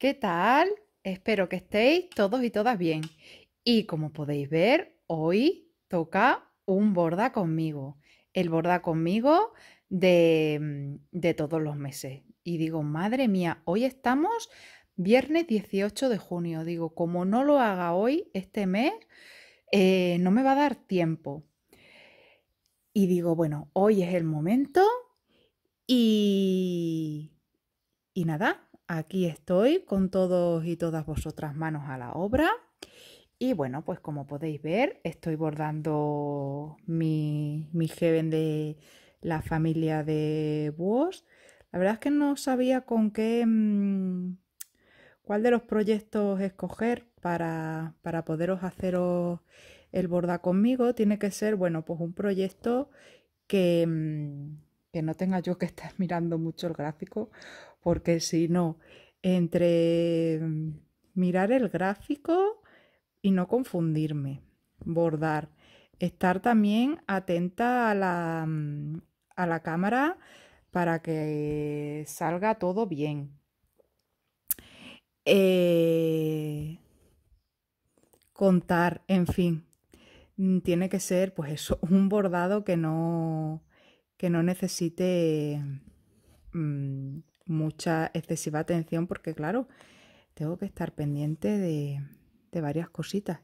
¿Qué tal? Espero que estéis todos y todas bien. Y como podéis ver, hoy toca un borda conmigo. El borda conmigo de, mm, todos los meses. Y digo, madre mía, hoy estamos viernes 18 de junio. Digo, como no lo haga hoy, este mes, eh, no me va a dar tiempo. Y digo, bueno, hoy es el momento y... Y nada, aquí estoy con todos y todas vosotras manos a la obra. Y bueno, pues como podéis ver, estoy bordando mi, mi de la familia de búhos. La verdad es que no sabía con qué, mm, cuál de los proyectos escoger para, para poderos haceros el borda conmigo. Tiene que ser, bueno, pues un proyecto que, mm, que no tenga yo que estar mirando mucho el gráfico porque si no, entre mm, mirar el gráfico y no confundirme, bordar, estar también atenta a la, mm, cámara para que salga todo bien. Eh, contar, en fin, mm, tiene que ser pues eso, un bordado que no, que no necesite mucha excesiva atención porque claro, tengo que estar pendiente de, varias cositas.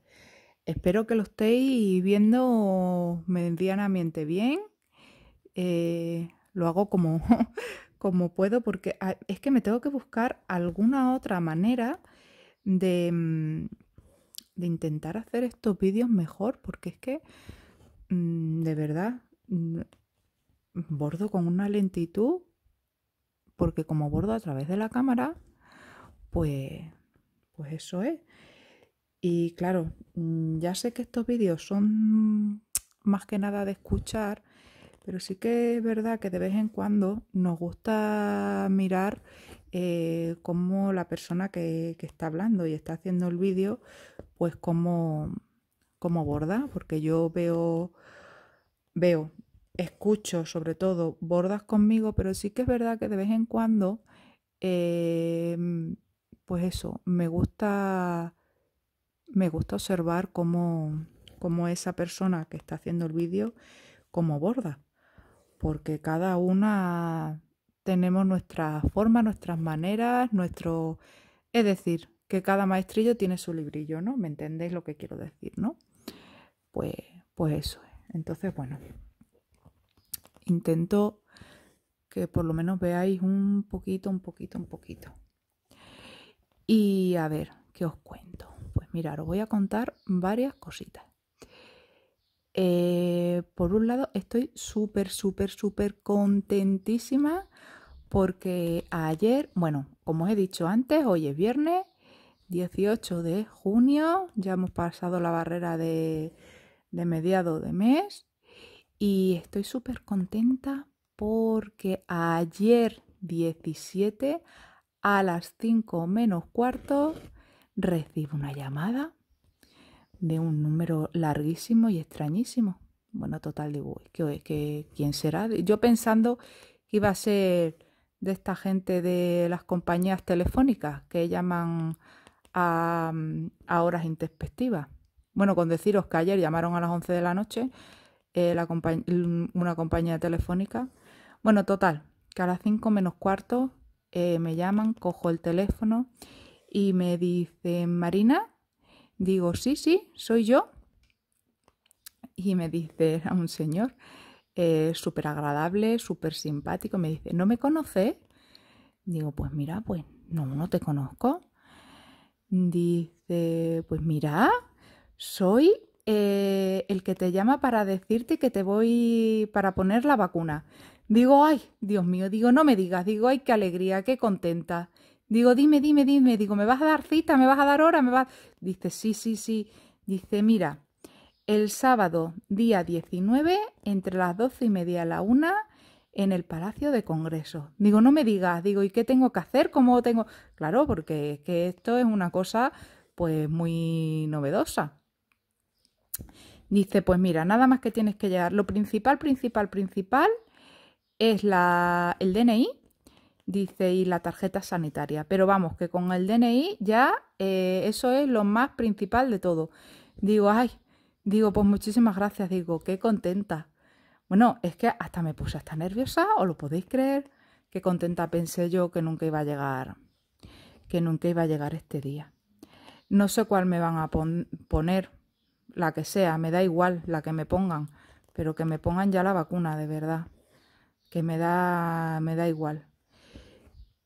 Espero que lo estéis viendo medianamente bien. Eh, lo hago como, como puedo porque ah, es que me tengo que buscar alguna otra manera de, mm, de intentar hacer estos vídeos mejor porque es que mm, de verdad mm, bordo con una lentitud porque como bordo a través de la cámara, pues, pues eso es. Y claro, mm, ya sé que estos vídeos son más que nada de escuchar, pero sí que es verdad que de vez en cuando nos gusta mirar eh, cómo la persona que, está hablando y está haciendo el vídeo, pues cómo, cómo borda, porque yo veo, veo escucho, sobre todo, bordas conmigo, pero sí que es verdad que de vez en cuando, em, pues eso, me gusta, me gusta observar cómo, cómo esa persona que está haciendo el vídeo, como borda, porque cada una tenemos nuestra forma nuestras maneras, nuestro... Es decir, que cada maestrillo tiene su librillo, ¿no? ¿Me entendéis lo que quiero decir, no? Pues, pues eso Entonces, bueno, Intento que por lo menos veáis un poquito, un poquito, un poquito. Y a ver, ¿qué os cuento? Pues mirar, os voy a contar varias cositas. Eh, por un lado, estoy súper, súper, súper contentísima porque ayer, bueno, como os he dicho antes, hoy es viernes 18 de junio, ya hemos pasado la barrera de, de mediado de mes y estoy súper contenta porque ayer 17 a las 5 menos cuarto recibo una llamada de un número larguísimo y extrañísimo. Bueno, total, digo, que, ¿quién será? Yo pensando que iba a ser de esta gente de las compañías telefónicas que llaman a, a horas introspectivas. Bueno, con deciros que ayer llamaron a las 11 de la noche eh, mm, una compañía telefónica. Bueno, total, que a las menos cuarto eh, me llaman, cojo el teléfono y me dicen, Marina, digo, sí, sí, soy yo. Y me dice, a un señor eh, súper agradable, súper simpático, me dice, ¿no me conoces? Digo, pues mira, pues no, no te conozco. Dice, pues mira, soy eh, el que te llama para decirte que te voy para poner la vacuna. Digo, ay, Dios mío, digo, no me digas, digo, ay, qué alegría, qué contenta. Digo, dime, dime, dime, digo, ¿me vas a dar cita? ¿Me vas a dar hora? ¿Me vas? Dice, sí, sí, sí. Dice, mira, el sábado, día 19, entre las doce y media a la una, en el Palacio de Congreso. Digo, no me digas, digo, ¿y qué tengo que hacer? ¿Cómo tengo? Claro, porque es que esto es una cosa, pues, muy novedosa. Dice, pues mira, nada más que tienes que llegar. Lo principal, principal, principal es la, el DNI, dice, y la tarjeta sanitaria. Pero vamos, que con el DNI ya eh, eso es lo más principal de todo. Digo, ay, digo, pues muchísimas gracias, digo, qué contenta. Bueno, es que hasta me puse hasta nerviosa, ¿os lo podéis creer? Qué contenta pensé yo que nunca iba a llegar, que nunca iba a llegar este día. No sé cuál me van a poner, la que sea, me da igual la que me pongan, pero que me pongan ya la vacuna, de verdad, que me da, me da igual.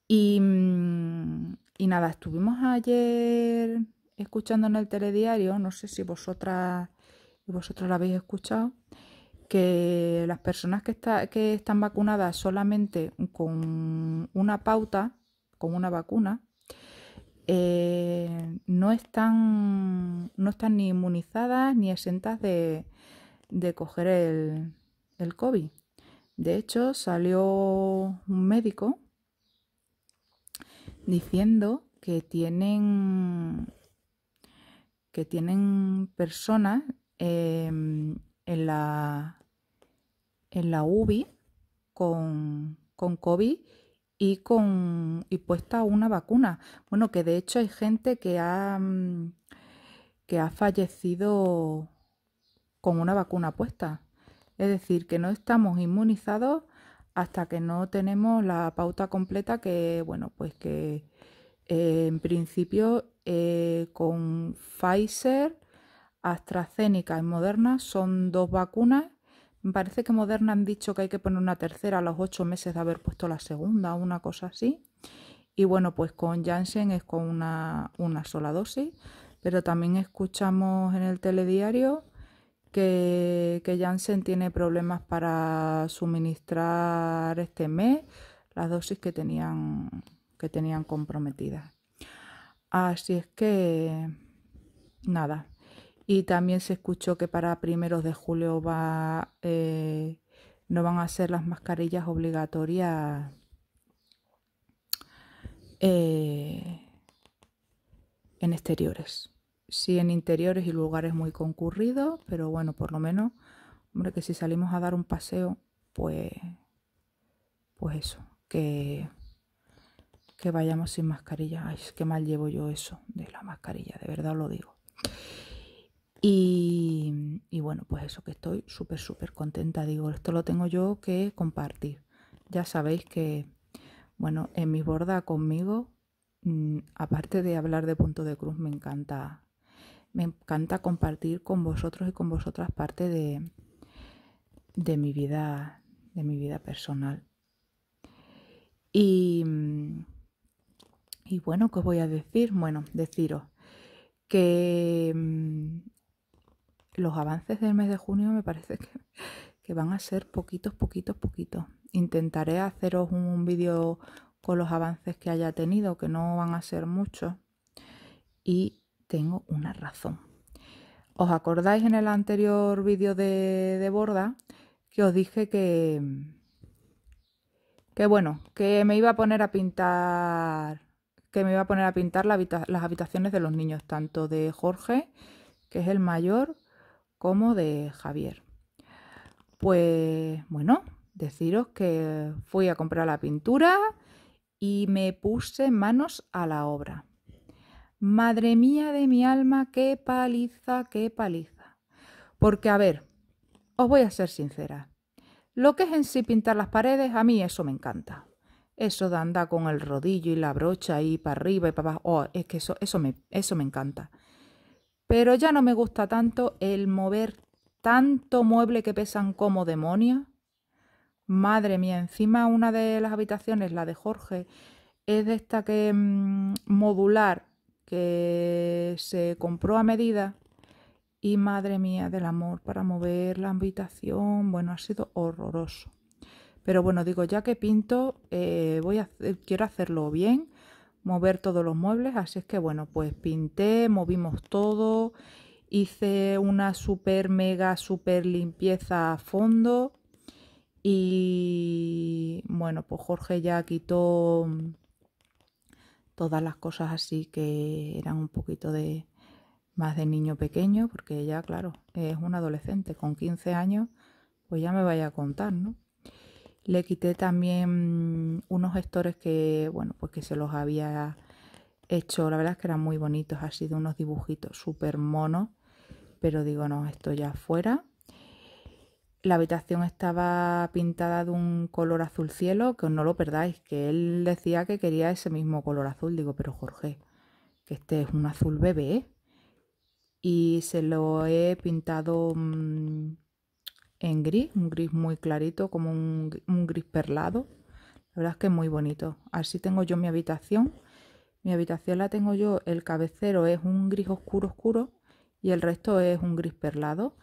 Y, mm, nada, estuvimos ayer escuchando en el telediario, no sé si vosotras, vosotros lo habéis escuchado, que las personas que, que están vacunadas solamente con una pauta, con una vacuna, eh, no, están, no están ni inmunizadas ni exentas de, coger el, COVID. De hecho, salió un médico diciendo que tienen que tienen personas em, en la en la UBI con, con COVID y, con, puesta una vacuna. Bueno, que de hecho hay gente que ha, mm, que ha fallecido con una vacuna puesta. Es decir, que no estamos inmunizados hasta que no tenemos la pauta completa que, bueno, pues que eh, en principio eh, con Pfizer, AstraZeneca y Moderna son dos vacunas me parece que Moderna han dicho que hay que poner una tercera a los ocho meses de haber puesto la segunda, o una cosa así. Y bueno, pues con Janssen es con una, sola dosis, pero también escuchamos en el telediario que, que Janssen tiene problemas para suministrar este mes las dosis que tenían, que tenían comprometidas. Así es que, nada, y también se escuchó que para primeros de julio va, eh, no van a ser las mascarillas obligatorias eh, en exteriores. Sí, en interiores y lugares muy concurridos, pero bueno, por lo menos, hombre, que si salimos a dar un paseo, pues, pues eso, que, que vayamos sin mascarilla. Ay, es que mal llevo yo eso de la mascarilla, de verdad lo digo. Y, bueno, pues eso que estoy súper, súper contenta. Digo, esto lo tengo yo que compartir. Ya sabéis que, bueno, en mi borda conmigo, mm, aparte de hablar de punto de cruz, me encanta me encanta compartir con vosotros y con vosotras parte de, de, mi vida de mi vida personal y, mm, y bueno qué os voy a decir bueno deciros que mm, los avances del mes de junio me parece que, van a ser poquitos, poquitos, poquitos. Intentaré haceros un, vídeo con los avances que haya tenido, que no van a ser muchos. Y tengo una razón. ¿Os acordáis en el anterior vídeo de, Borda que os dije que, que bueno, que me iba a poner a pintar que me iba a poner a pintar las habitaciones de los niños, tanto de Jorge, que es el mayor, como de Javier. Pues bueno, deciros que fui a comprar la pintura y me puse manos a la obra. Madre mía de mi alma, qué paliza, qué paliza. Porque, a ver, os voy a ser sincera. Lo que es en sí pintar las paredes, a mí eso me encanta. Eso de andar con el rodillo y la brocha y para arriba y para abajo, oh, es que eso, eso, me, eso me encanta. Pero ya no me gusta tanto el mover tanto mueble que pesan como demonios. Madre mía, encima una de las habitaciones, la de Jorge, es de esta que mm, modular que se compró a medida. Y madre mía del amor para mover la habitación, bueno, ha sido horroroso. Pero bueno, digo, ya que pinto, eh, voy a, quiero hacerlo bien mover todos los muebles, así es que bueno, pues pinté, movimos todo, hice una super mega super limpieza a fondo y bueno, pues Jorge ya quitó todas las cosas así que eran un poquito de más de niño pequeño, porque ya claro, es un adolescente con 15 años, pues ya me vaya a contar, ¿no? Le quité también mm, unos gestores que, bueno, pues que se los había hecho. La verdad es que eran muy bonitos, ha sido unos dibujitos súper monos. Pero digo, no, esto ya fuera. La habitación estaba pintada de un color azul cielo, que no lo perdáis, que él decía que quería ese mismo color azul. Digo, pero Jorge, que este es un azul bebé. Y se lo he pintado mm, en gris, un gris muy clarito, como un, gris perlado. La verdad es que es muy bonito. Así tengo yo mi habitación. Mi habitación la tengo yo, el cabecero es un gris oscuro oscuro y el resto es un gris perlado.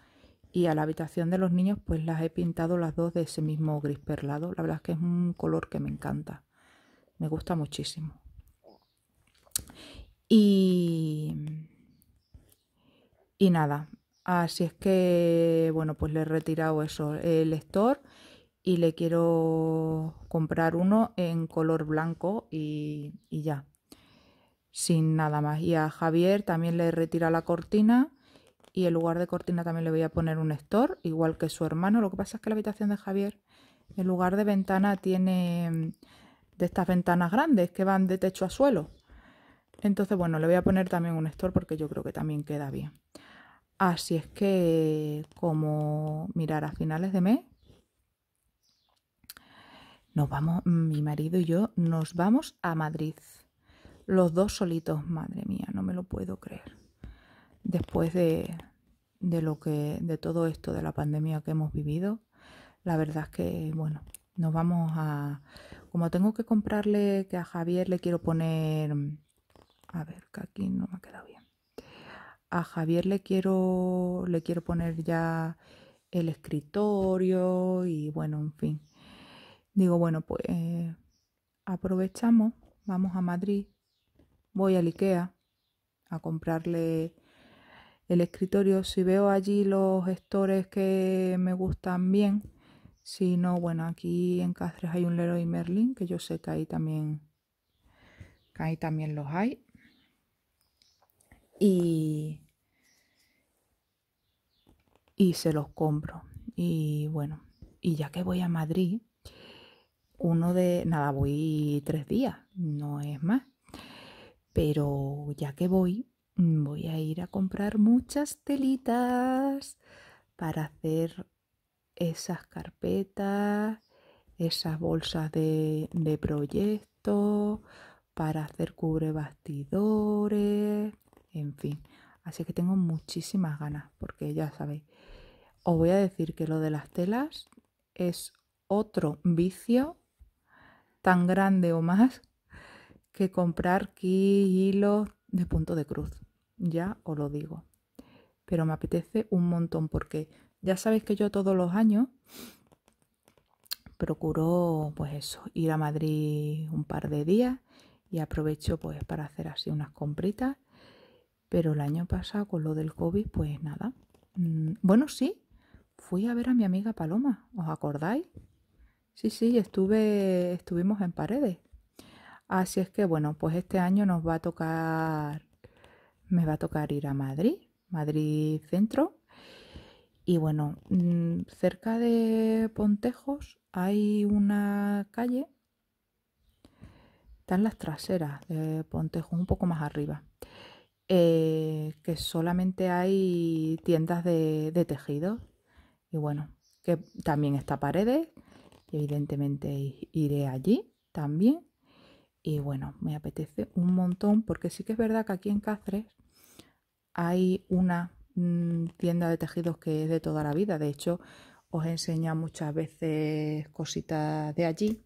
Y a la habitación de los niños pues las he pintado las dos de ese mismo gris perlado. La verdad es que es un color que me encanta. Me gusta muchísimo. Y, y nada, Así es que, bueno, pues le he retirado eso, el Store, y le quiero comprar uno en color blanco y, y, ya, sin nada más. Y a Javier también le retira la cortina y en lugar de cortina también le voy a poner un store, igual que su hermano. Lo que pasa es que la habitación de Javier, en lugar de ventana, tiene de estas ventanas grandes que van de techo a suelo. Entonces, bueno, le voy a poner también un store porque yo creo que también queda bien. Así es que, como mirar a finales de mes, nos vamos, mi marido y yo, nos vamos a Madrid. Los dos solitos, madre mía, no me lo puedo creer. Después de, lo que, de todo esto de la pandemia que hemos vivido, la verdad es que, bueno, nos vamos a. Como tengo que comprarle, que a Javier le quiero poner. A ver, que aquí no me ha quedado bien a Javier le quiero, le quiero poner ya el escritorio y bueno, en fin. Digo, bueno, pues eh, aprovechamos, vamos a Madrid, voy al IKEA a comprarle el escritorio. Si veo allí los gestores que me gustan bien, si no, bueno, aquí en Cáceres hay un Leroy Merlin, que yo sé que ahí también, que ahí también los hay y, y se los compro. Y bueno, y ya que voy a Madrid, uno de, nada, voy tres días, no es más. Pero ya que voy, voy a ir a comprar muchas telitas para hacer esas carpetas, esas bolsas de, de proyectos, para hacer cubre bastidores, en fin. Así que tengo muchísimas ganas, porque ya sabéis, os voy a decir que lo de las telas es otro vicio tan grande o más que comprar kilos hilos de punto de cruz. Ya os lo digo. Pero me apetece un montón porque ya sabéis que yo todos los años procuro, pues eso, ir a Madrid un par de días y aprovecho pues para hacer así unas compritas pero el año pasado con lo del COVID, pues nada. Mm, bueno, sí, fui a ver a mi amiga Paloma, ¿os acordáis? Sí, sí, estuve, estuvimos en paredes. Así es que bueno, pues este año nos va a tocar, me va a tocar ir a Madrid, Madrid Centro. Y bueno, mm, cerca de Pontejos hay una calle, están las traseras de Pontejos, un poco más arriba. Eh, que solamente hay tiendas de, tejidos. Y bueno, que también está Paredes, evidentemente iré allí también. Y bueno, me apetece un montón porque sí que es verdad que aquí en Cáceres hay una mm, tienda de tejidos que es de toda la vida. De hecho, os enseña muchas veces cositas de allí.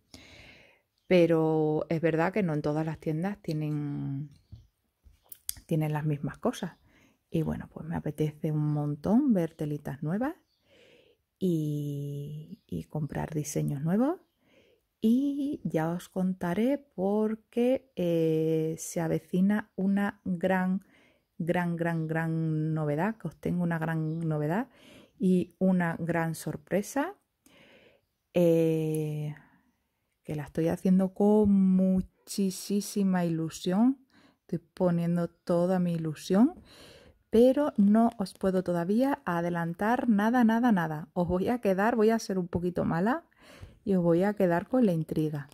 Pero es verdad que no en todas las tiendas tienen tienen las mismas cosas. Y bueno, pues me apetece un montón ver telitas nuevas y, comprar diseños nuevos. Y ya os contaré porque eh, se avecina una gran, gran, gran, gran novedad, que os tengo una gran novedad y una gran sorpresa, eh, que la estoy haciendo con muchísima ilusión estoy poniendo toda mi ilusión, pero no os puedo todavía adelantar nada, nada, nada. Os voy a quedar, voy a ser un poquito mala y os voy a quedar con la intriga.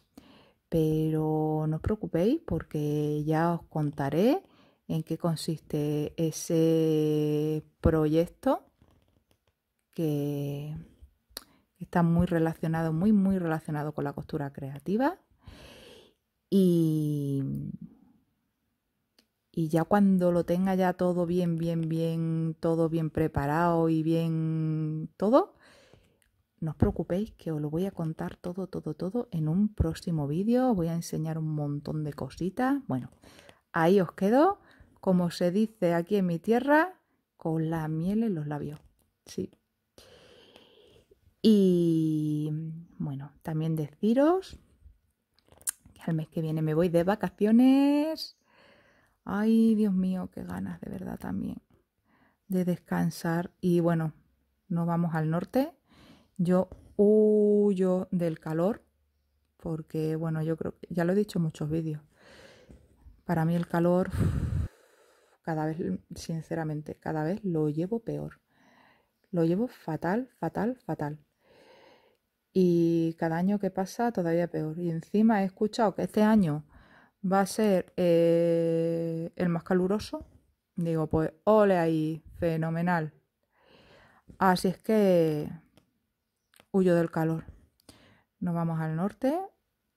Pero no os preocupéis porque ya os contaré en qué consiste ese proyecto que está muy relacionado, muy, muy relacionado con la costura creativa. Y y ya cuando lo tenga ya todo bien, bien, bien, todo bien preparado y bien todo, no os preocupéis que os lo voy a contar todo, todo, todo en un próximo vídeo. voy a enseñar un montón de cositas. Bueno, ahí os quedo, como se dice aquí en mi tierra, con la miel en los labios. Sí. Y bueno, también deciros que al mes que viene me voy de vacaciones Ay, Dios mío, qué ganas de verdad también de descansar. Y bueno, no vamos al norte. Yo huyo del calor porque, bueno, yo creo que ya lo he dicho en muchos vídeos. Para mí el calor, cada vez, sinceramente, cada vez lo llevo peor. Lo llevo fatal, fatal, fatal. Y cada año que pasa todavía peor. Y encima he escuchado que este año va a ser eh, el más caluroso. Digo, pues ole ahí, fenomenal. Así es que huyo del calor. Nos vamos al norte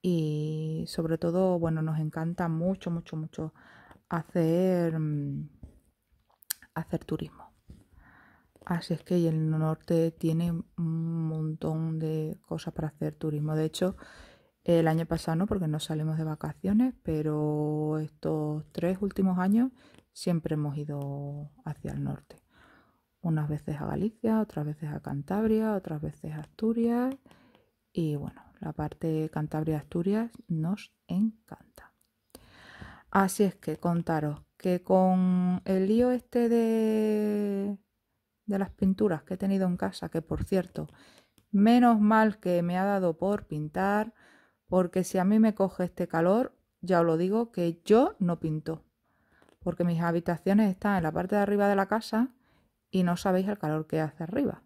y sobre todo, bueno, nos encanta mucho, mucho, mucho hacer, mm, hacer turismo. Así es que el norte tiene un montón de cosas para hacer turismo. De hecho, el año pasado no, porque no salimos de vacaciones, pero estos tres últimos años siempre hemos ido hacia el norte. Unas veces a Galicia, otras veces a Cantabria, otras veces a Asturias. Y bueno, la parte Cantabria-Asturias nos encanta. Así es que contaros que con el lío este de, de las pinturas que he tenido en casa, que por cierto, menos mal que me ha dado por pintar, porque si a mí me coge este calor, ya os lo digo que yo no pinto, porque mis habitaciones están en la parte de arriba de la casa y no sabéis el calor que hace arriba.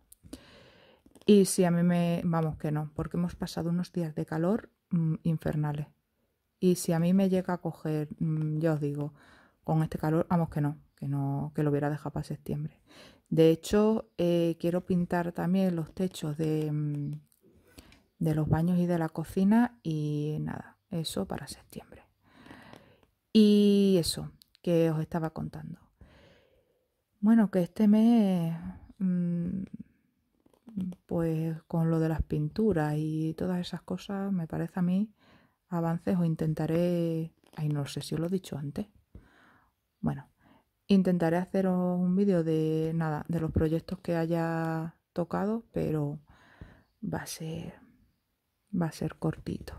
Y si a mí me, vamos que no, porque hemos pasado unos días de calor mm, infernales. Y si a mí me llega a coger, mm, ya os digo, con este calor, vamos que no, que no, que lo hubiera dejado para septiembre. De hecho, eh, quiero pintar también los techos de, mm, de los baños y de la cocina y nada, eso para septiembre. Y eso que os estaba contando. Bueno, que este mes, mm, pues con lo de las pinturas y todas esas cosas, me parece a mí avances o intentaré, ay no sé si os lo he dicho antes. Bueno, intentaré haceros un vídeo de nada, de los proyectos que haya tocado, pero va a ser va a ser cortito.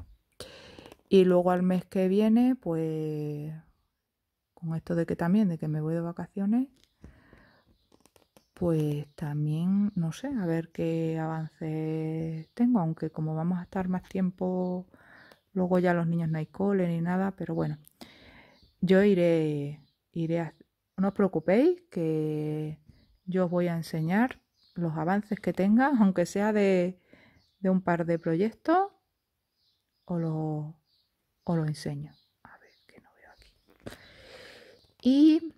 Y luego al mes que viene, pues con esto de que también, de que me voy de vacaciones, pues también, no sé, a ver qué avances tengo, aunque como vamos a estar más tiempo, luego ya los niños no hay cole ni nada, pero bueno, yo iré, iré, a, no os preocupéis que yo os voy a enseñar los avances que tenga, aunque sea de, un par de proyectos o lo, enseño. A ver, no veo aquí. Y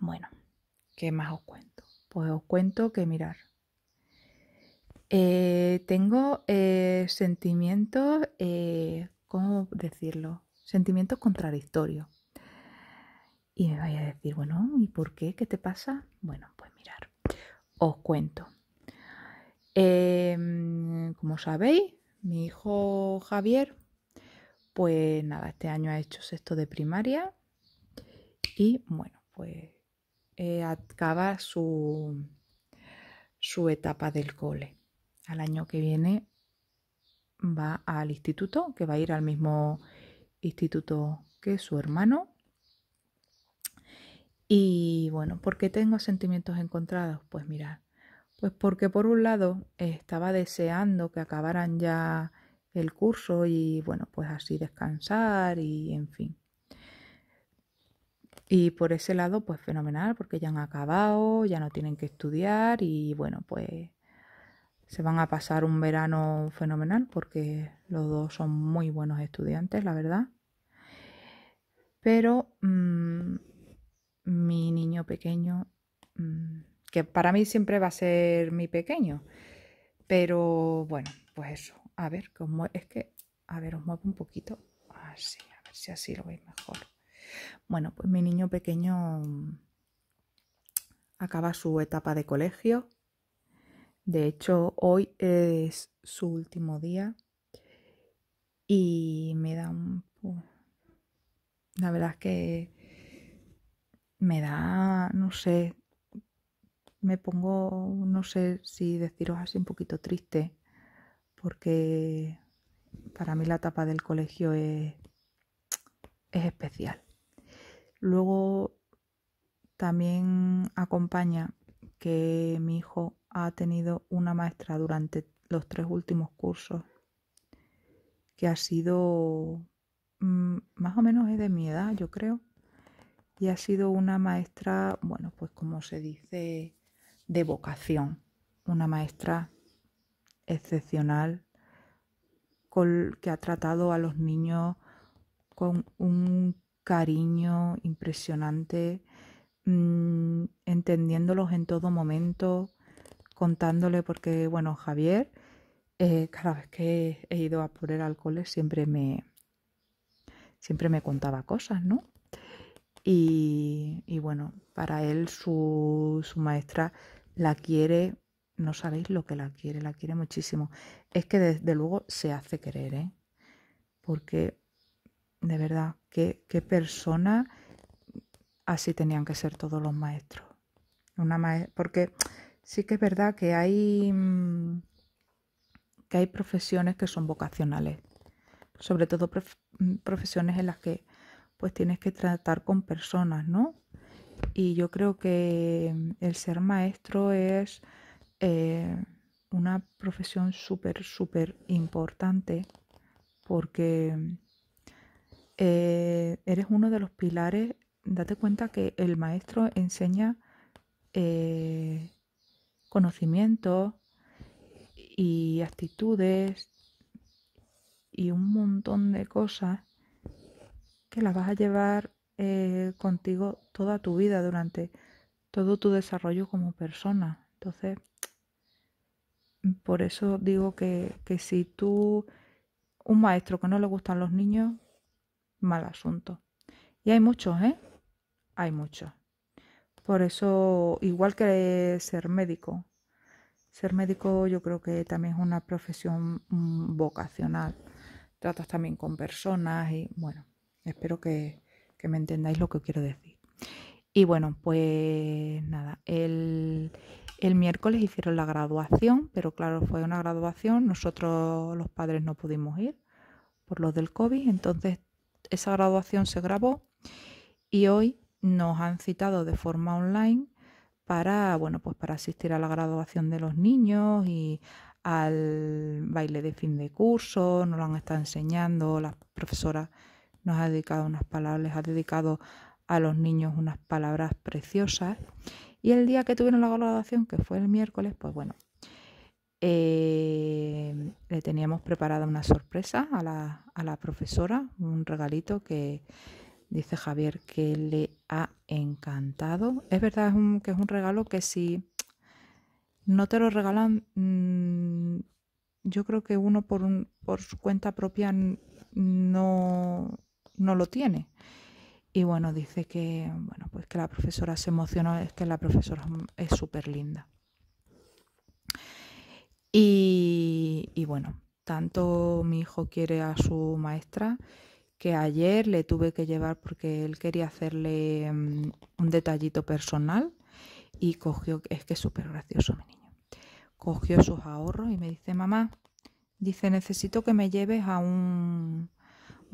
bueno, ¿qué más os cuento? Pues os cuento que mirar. Eh, tengo eh, sentimientos, eh, ¿cómo decirlo? Sentimientos contradictorios. Y me vaya a decir, bueno, ¿y por qué? ¿Qué te pasa? Bueno, pues mirar, os cuento. Em, como sabéis, mi hijo Javier, pues nada, este año ha hecho sexto de primaria y bueno, pues eh, acaba su, su etapa del cole. Al año que viene va al instituto, que va a ir al mismo instituto que su hermano. Y bueno, ¿por qué tengo sentimientos encontrados? Pues mirad, pues porque por un lado estaba deseando que acabaran ya el curso y bueno, pues así descansar y en fin. Y por ese lado, pues fenomenal, porque ya han acabado, ya no tienen que estudiar y bueno, pues se van a pasar un verano fenomenal porque los dos son muy buenos estudiantes, la verdad. Pero mm, mi niño pequeño mm, que para mí siempre va a ser mi pequeño. Pero bueno, pues eso. A ver, es que, a ver, os muevo un poquito. Así, a ver si así lo veis mejor. Bueno, pues mi niño pequeño mm, acaba su etapa de colegio. De hecho, hoy es su último día y me da un... La verdad es que me da, no sé, me pongo, no sé si deciros así un poquito triste, porque para mí la etapa del colegio es, es especial. Luego también acompaña que mi hijo ha tenido una maestra durante los tres últimos cursos que ha sido mm, más o menos es de mi edad, yo creo, y ha sido una maestra, bueno, pues como se dice, de vocación, una maestra excepcional que ha tratado a los niños con un cariño impresionante, mm, entendiéndolos en todo momento, contándole, porque bueno, Javier, eh, cada vez que he ido a poner alcohol al siempre me, siempre me contaba cosas, ¿no? Y, y bueno, para él su, su maestra la quiere, no sabéis lo que la quiere, la quiere muchísimo. Es que desde luego se hace querer, ¿eh? Porque de verdad, qué, qué persona así tenían que ser todos los maestros. Una porque sí que es verdad que hay, mm, que hay profesiones que son vocacionales, sobre todo mm, profesiones en las que pues tienes que tratar con personas, ¿no? Y yo creo que mm, el ser maestro es eh, una profesión súper, súper importante porque mm, eh, eres uno de los pilares. Date cuenta que el maestro enseña eh, conocimientos y actitudes y un montón de cosas que las vas a llevar eh, contigo toda tu vida, durante todo tu desarrollo como persona. Entonces, por eso digo que, que si tú, un maestro que no le gustan los niños, mal asunto. Y hay muchos, ¿eh? Hay muchos. Por eso, igual que ser médico, ser médico yo creo que también es una profesión mm, vocacional. Tratas también con personas y bueno, espero que, que me entendáis lo que quiero decir. Y bueno, pues nada, el, el miércoles hicieron la graduación, pero claro, fue una graduación, nosotros los padres no pudimos ir por lo del COVID, entonces esa graduación se grabó y hoy nos han citado de forma online para, bueno, pues para asistir a la graduación de los niños y al baile de fin de curso, nos lo han estado enseñando las profesoras nos ha dedicado unas palabras, ha dedicado a los niños unas palabras preciosas. Y el día que tuvieron la graduación, que fue el miércoles, pues bueno, eh, le teníamos preparada una sorpresa a la, profesora, un regalito que dice Javier que le ha encantado. Es verdad que es un regalo que si no te lo regalan, mm, yo creo que uno por, su por cuenta propia no, no lo tiene. Y bueno, dice que, bueno, pues que la profesora se emocionó, es que la profesora es súper linda. Y, y, bueno, tanto mi hijo quiere a su maestra que ayer le tuve que llevar porque él quería hacerle mm, un detallito personal y cogió, es que es súper gracioso mi niño, cogió sus ahorros y me dice, mamá, dice, necesito que me lleves a un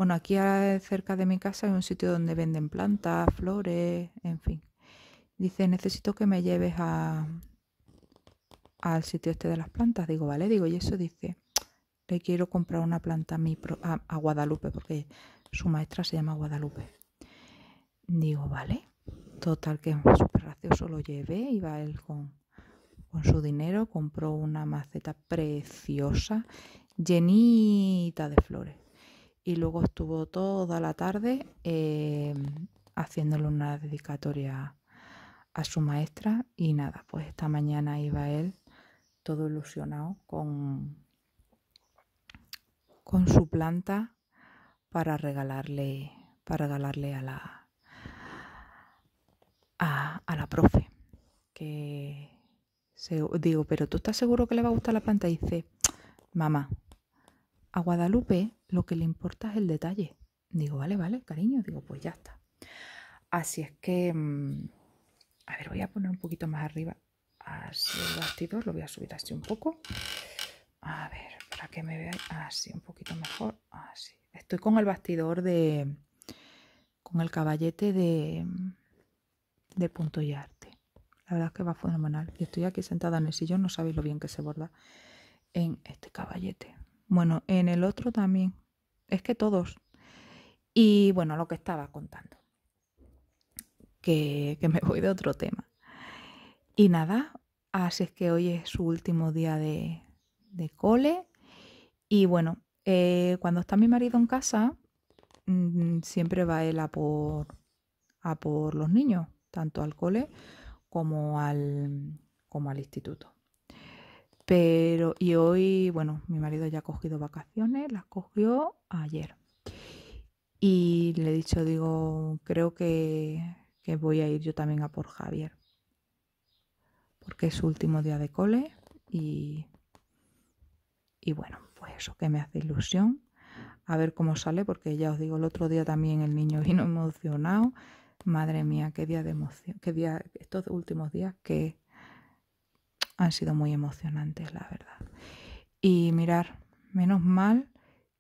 bueno, aquí cerca de mi casa hay un sitio donde venden plantas, flores, en fin. Dice, necesito que me lleves a, al sitio este de las plantas. Digo, vale, digo, y eso dice, le quiero comprar una planta a, mi a, Guadalupe, porque su maestra se llama Guadalupe. Digo, vale. Total, que súper gracioso lo llevé, iba él con, con su dinero, compró una maceta preciosa, llenita de flores y luego estuvo toda la tarde eh, haciéndole una dedicatoria a su maestra y nada, pues esta mañana iba él todo ilusionado con, con su planta para regalarle, para regalarle a la a, la profe. Que se, digo, pero tú estás seguro que le va a gustar la planta? Y dice, mamá, a Guadalupe lo que le importa es el detalle. Digo, vale, vale, cariño. Digo, pues ya está. Así es que, mm, a ver, voy a poner un poquito más arriba así el bastidor. Lo voy a subir así un poco. A ver, para que me veáis así un poquito mejor. Así. Estoy con el bastidor de... con el caballete de... de punto y arte. La verdad es que va fenomenal. Y estoy aquí sentada en el sillón, no sabéis lo bien que se borda en este caballete. Bueno, en el otro también. Es que todos. Y bueno, lo que estaba contando. Que, me voy de otro tema. Y nada, así es que hoy es su último día de, cole. Y bueno, eh, cuando está mi marido en casa, mm, siempre va él a por, a por los niños, tanto al cole como al, como al instituto. Pero, y hoy, bueno, mi marido ya ha cogido vacaciones, las cogió ayer. Y le he dicho, digo, creo que, voy a ir yo también a por Javier. Porque es su último día de cole y, bueno, pues eso que me hace ilusión. A ver cómo sale, porque ya os digo, el otro día también el niño vino emocionado. Madre mía, qué día de emoción, qué día, estos últimos días, que han sido muy emocionantes, la verdad. Y mirar, menos mal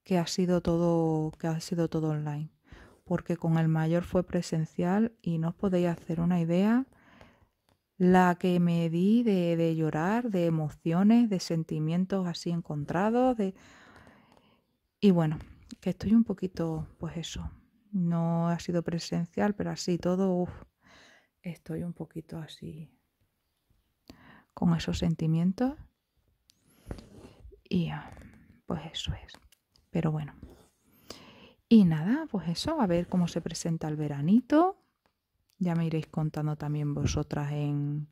que ha sido todo, que ha sido todo online, porque con el mayor fue presencial y no os podéis hacer una idea la que me di de, llorar, de emociones, de sentimientos así encontrados, de... Y bueno, que estoy un poquito, pues eso, no ha sido presencial, pero así todo, estoy un poquito así con esos sentimientos. Y ah, pues eso es. Pero bueno. Y nada, pues eso, a ver cómo se presenta el veranito. Ya me iréis contando también vosotras en,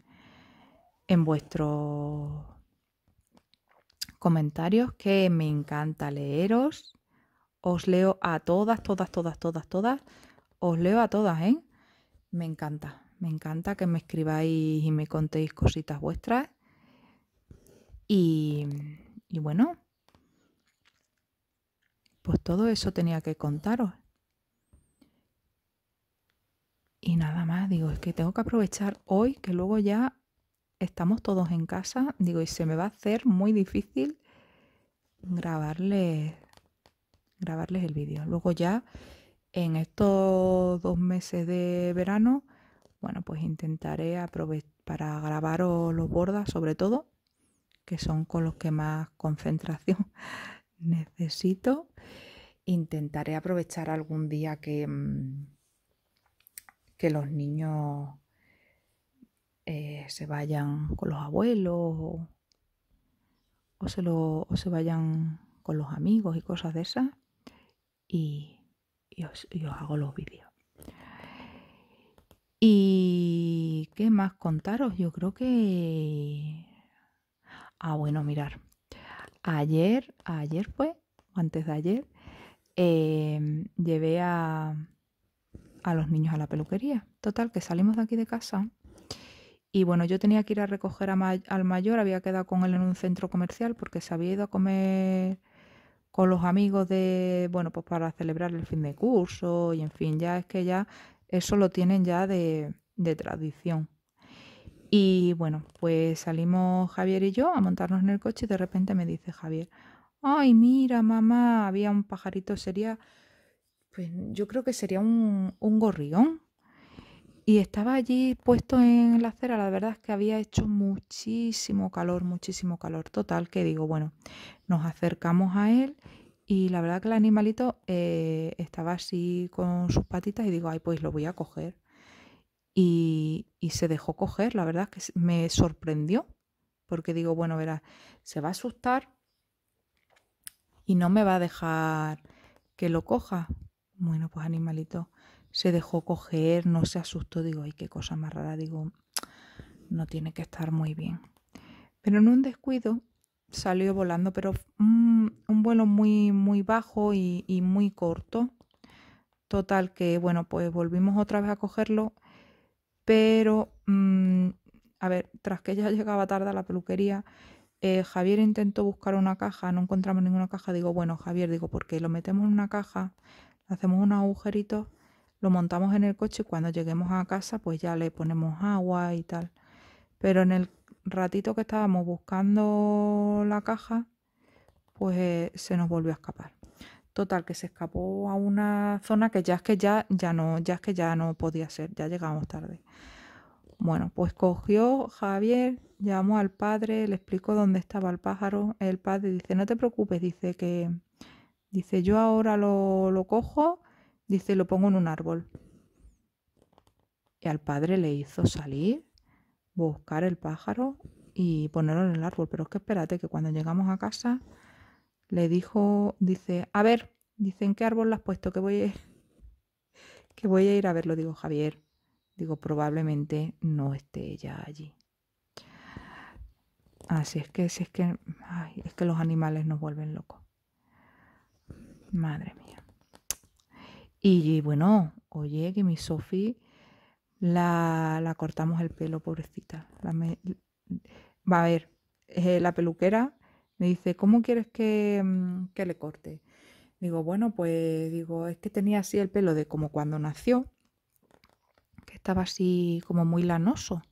en vuestros comentarios, que me encanta leeros. Os leo a todas, todas, todas, todas, todas. Os leo a todas, ¿eh? Me encanta. Me encanta que me escribáis y me contéis cositas vuestras. Y, bueno, pues todo eso tenía que contaros. Y nada más, digo, es que tengo que aprovechar hoy, que luego ya estamos todos en casa, digo, y se me va a hacer muy difícil grabarles, grabarles el vídeo. Luego ya, en estos dos meses de verano, bueno, pues intentaré aprovechar para grabaros los bordas, sobre todo, que son con los que más concentración necesito. Intentaré aprovechar algún día que, mm, que los niños eh, se vayan con los abuelos o, se lo, o se vayan con los amigos y cosas de esas. Y, y os hago los vídeos. ¿Y qué más contaros? Yo creo que... Ah, bueno, mirar. Ayer, ayer fue, antes de ayer, em, llevé a, a los niños a la peluquería. Total, que salimos de aquí de casa y bueno, yo tenía que ir a recoger al mayor, había quedado con él en un centro comercial porque se había ido a comer con los amigos de, bueno, pues para celebrar el fin de curso y en fin, ya es que ya eso lo tienen ya de, de tradición. Y bueno, pues salimos Javier y yo a montarnos en el coche y de repente me dice Javier, ay, mira, mamá, había un pajarito, sería, pues yo creo que sería un, un gorrión. Y estaba allí puesto en la acera, la verdad es que había hecho muchísimo calor, muchísimo calor total, que digo, bueno, nos acercamos a él y la verdad que el animalito eh, estaba así con sus patitas y digo, ay, pues lo voy a coger. Y, y se dejó coger, la verdad que me sorprendió, porque digo, bueno, verás, se va a asustar y no me va a dejar que lo coja. Bueno, pues animalito se dejó coger, no se asustó, digo, ay, qué cosa más rara, digo, no tiene que estar muy bien. Pero en un descuido salió volando, pero mm, un, vuelo muy, muy bajo y, muy corto. Total que, bueno, pues volvimos otra vez a cogerlo, pero, mm, a ver, tras que ya llegaba tarde a la peluquería, eh, Javier intentó buscar una caja, no encontramos ninguna caja, digo, bueno, Javier, digo, porque lo metemos en una caja, hacemos unos agujeritos, lo montamos en el coche y cuando lleguemos a casa, pues ya le ponemos agua y tal. Pero en el ratito que estábamos buscando la caja, pues eh, se nos volvió a escapar. Total, que se escapó a una zona que ya es que ya, ya no, ya es que ya no podía ser, ya llegamos tarde. Bueno, pues cogió Javier, llamó al padre, le explicó dónde estaba el pájaro. El padre dice, no te preocupes, dice que dice, yo ahora lo, lo cojo, dice, lo pongo en un árbol. Y al padre le hizo salir buscar el pájaro y ponerlo en el árbol. Pero es que espérate que cuando llegamos a casa le dijo, dice, a ver, dice, ¿en qué árbol lo has puesto? Que voy a, que voy a ir a verlo. Digo, Javier, digo, probablemente no esté ya allí. Así es que, es que, es que los animales nos vuelven locos. Madre mía. Y, y bueno, oye, que mi Sofi la, cortamos el pelo, pobrecita. Va a ver, eh, la peluquera me dice, ¿cómo quieres mm, que, le corte? Digo, bueno, pues digo, es que tenía así el pelo de como cuando nació, que estaba así como muy lanoso.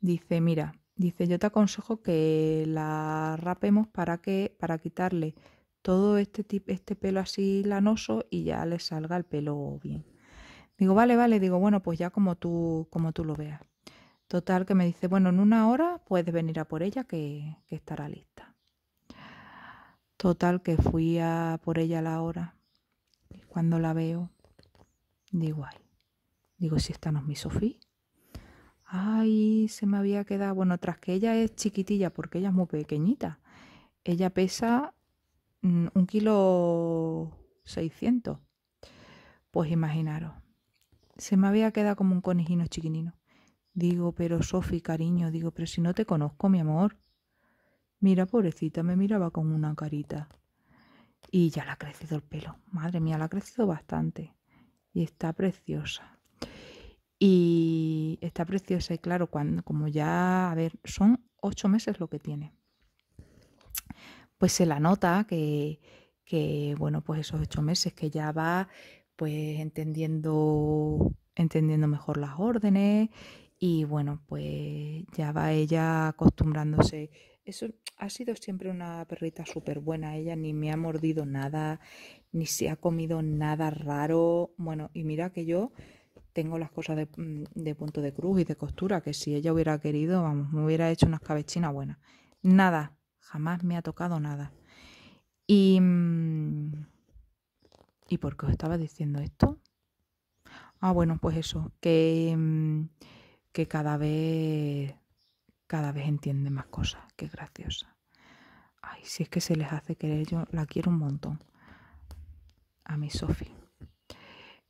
Dice, mira, dice, yo te aconsejo que la rapemos para que, para quitarle todo este, este pelo así lanoso y ya le salga el pelo bien. Digo, vale, vale, digo, bueno, pues ya como tú, como tú lo veas. Total, que me dice, bueno, en una hora puedes venir a por ella que, estará lista. Total, que fui a por ella a la hora. cuando la veo, digo, ay, digo, si esta no es mi Sofía. Ay, se me había quedado. Bueno, tras que ella es chiquitilla, porque ella es muy pequeñita. Ella pesa mm, un kilo seiscientos. Pues imaginaros. Se me había quedado como un conejino chiquinino. Digo, pero Sofi, cariño, digo, pero si no te conozco, mi amor. Mira, pobrecita, me miraba con una carita. Y ya le ha crecido el pelo. Madre mía, le ha crecido bastante. Y está preciosa. Y está preciosa. Y claro, cuando, como ya, a ver, son ocho meses lo que tiene. Pues se la nota que, que bueno, pues esos ocho meses que ya va pues entendiendo, entendiendo mejor las órdenes y bueno, pues ya va ella acostumbrándose. Eso ha sido siempre una perrita súper buena. Ella ni me ha mordido nada, ni se ha comido nada raro. Bueno, y mira que yo tengo las cosas mm, de, punto de cruz y de costura, que si ella hubiera querido, vamos, me hubiera hecho unas cabecinas buenas. Nada, jamás me ha tocado nada. Y mm, ¿Y por qué os estaba diciendo esto? Ah, bueno, pues eso, que, mm, que cada vez cada vez entiende más cosas, qué graciosa. Ay, si es que se les hace querer, yo la quiero un montón. A mi Sofi.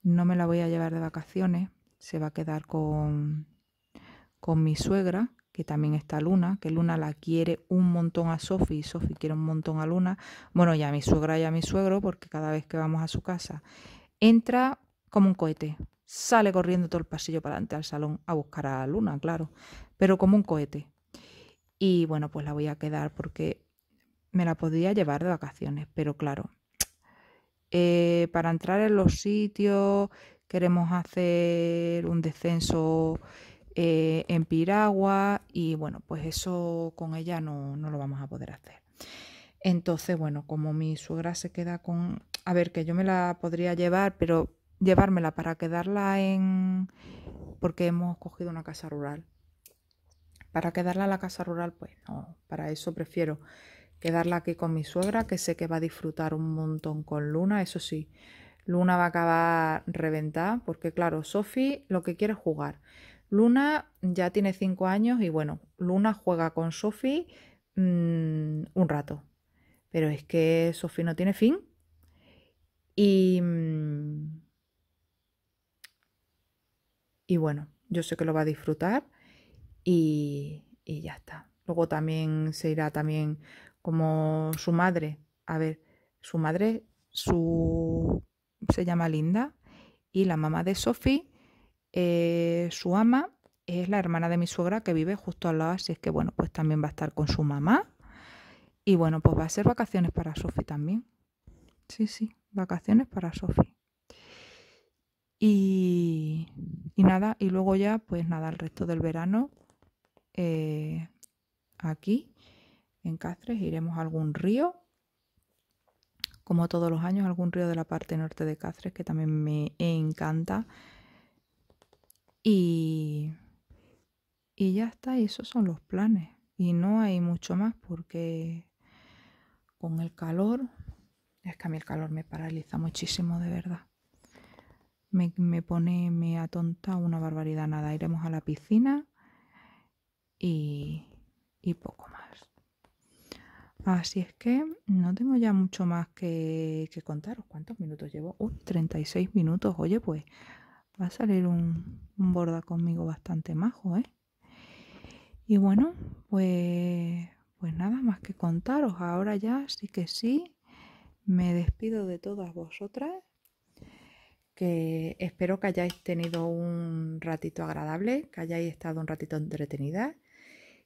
No me la voy a llevar de vacaciones, se va a quedar con, con mi suegra que también está Luna, que Luna la quiere un montón a Sofi, Sofi quiere un montón a Luna, bueno, ya a mi suegra y a mi suegro, porque cada vez que vamos a su casa, entra como un cohete, sale corriendo todo el pasillo para adelante al salón a buscar a Luna, claro, pero como un cohete. Y bueno, pues la voy a quedar porque me la podía llevar de vacaciones, pero claro, eh, para entrar en los sitios queremos hacer un descenso eh, en piragua y bueno, pues eso con ella no, no lo vamos a poder hacer. Entonces, bueno, como mi suegra se queda con... A ver, que yo me la podría llevar, pero llevármela para quedarla en... porque hemos cogido una casa rural. Para quedarla en la casa rural, pues no, para eso prefiero quedarla aquí con mi suegra, que sé que va a disfrutar un montón con Luna, eso sí, Luna va a acabar reventada, porque claro, Sofi lo que quiere es jugar, Luna ya tiene cinco años y bueno, Luna juega con Sophie mm, un rato. Pero es que Sophie no tiene fin. Y, mm, y bueno, yo sé que lo va a disfrutar y, y ya está. Luego también se irá también como su madre. A ver, su madre, su se llama Linda, y la mamá de Sophie eh, su ama es la hermana de mi suegra que vive justo al lado, así es que bueno, pues también va a estar con su mamá. Y bueno, pues va a ser vacaciones para Sofi también. Sí, sí, vacaciones para Sofi. Y, y, nada, y luego ya, pues nada, el resto del verano eh, aquí en Cáceres iremos a algún río, como todos los años, algún río de la parte norte de Cáceres que también me encanta y, ya está, y esos son los planes. Y no hay mucho más porque con el calor, es que a mí el calor me paraliza muchísimo, de verdad. Me, pone, me atonta una barbaridad. Nada, iremos a la piscina y, y poco más. Así es que no tengo ya mucho más que, que contaros. ¿Cuántos minutos llevo? Uy, 36 minutos. Oye, pues va a salir un, borda conmigo bastante majo, ¿eh? Y bueno, pues, pues nada más que contaros. Ahora ya sí que sí, me despido de todas vosotras, que espero que hayáis tenido un ratito agradable, que hayáis estado un ratito entretenida,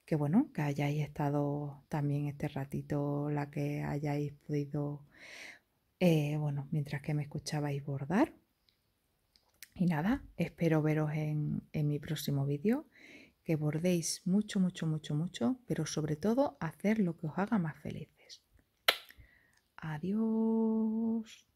que bueno, que hayáis estado también este ratito la que hayáis podido, eh, bueno, mientras que me escuchabais bordar. Y nada, espero veros en, en mi próximo vídeo, que bordéis mucho, mucho, mucho, mucho, pero sobre todo hacer lo que os haga más felices. Adiós.